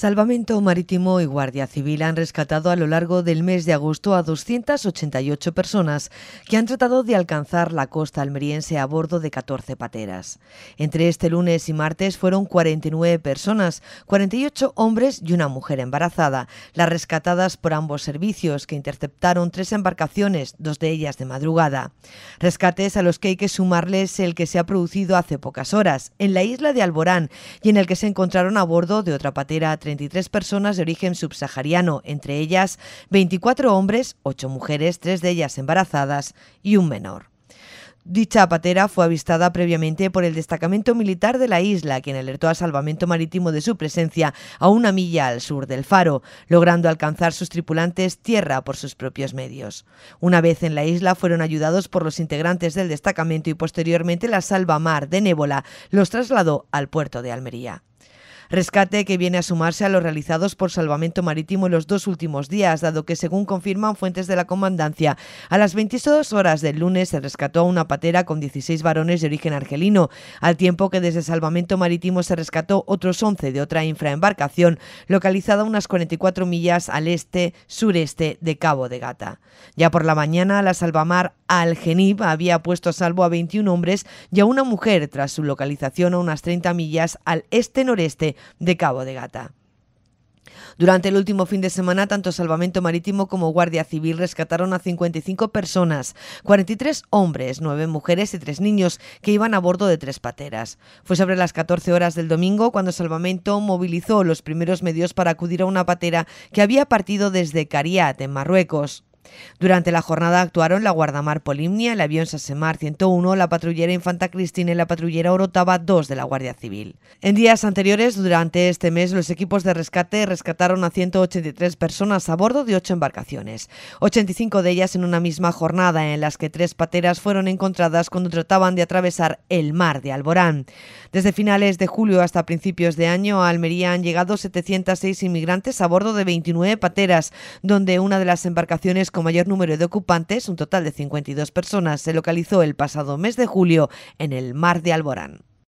Salvamento Marítimo y Guardia Civil han rescatado a lo largo del mes de agosto a 288 personas que han tratado de alcanzar la costa almeriense a bordo de 14 pateras. Entre este lunes y martes fueron 49 personas, 48 hombres y una mujer embarazada, las rescatadas por ambos servicios que interceptaron tres embarcaciones, dos de ellas de madrugada. Rescates a los que hay que sumarles el que se ha producido hace pocas horas en la isla de Alborán y en el que se encontraron a bordo de otra patera personas de origen subsahariano, entre ellas 24 hombres, 8 mujeres, 3 de ellas embarazadas y un menor. Dicha patera fue avistada previamente por el destacamento militar de la isla, quien alertó al salvamento marítimo de su presencia a una milla al sur del faro, logrando alcanzar sus tripulantes tierra por sus propios medios. Una vez en la isla fueron ayudados por los integrantes del destacamento y posteriormente la salvamar de Nébola los trasladó al puerto de Almería. Rescate que viene a sumarse a los realizados por Salvamento Marítimo en los dos últimos días, dado que, según confirman fuentes de la comandancia, a las 22 horas del lunes se rescató a una patera con 16 varones de origen argelino, al tiempo que desde Salvamento Marítimo se rescató otros 11 de otra infraembarcación, localizada a unas 44 millas al este-sureste de Cabo de Gata. Ya por la mañana, la Salvamar al había puesto a salvo a 21 hombres y a una mujer tras su localización a unas 30 millas al este-noreste de Cabo de Gata. Durante el último fin de semana, tanto Salvamento Marítimo como Guardia Civil rescataron a 55 personas, 43 hombres, 9 mujeres y 3 niños que iban a bordo de tres pateras. Fue sobre las 14 horas del domingo cuando Salvamento movilizó los primeros medios para acudir a una patera que había partido desde Cariat, en Marruecos. Durante la jornada actuaron la Guardamar Polimnia, el avión Sasemar 101, la patrullera Infanta Cristina y la patrullera Orotava 2 de la Guardia Civil. En días anteriores, durante este mes, los equipos de rescate rescataron a 183 personas a bordo de 8 embarcaciones, 85 de ellas en una misma jornada en las que tres pateras fueron encontradas cuando trataban de atravesar el mar de Alborán. Desde finales de julio hasta principios de año, a Almería han llegado 706 inmigrantes a bordo de 29 pateras, donde una de las embarcaciones con mayor número de ocupantes, un total de 52 personas, se localizó el pasado mes de julio en el Mar de Alborán.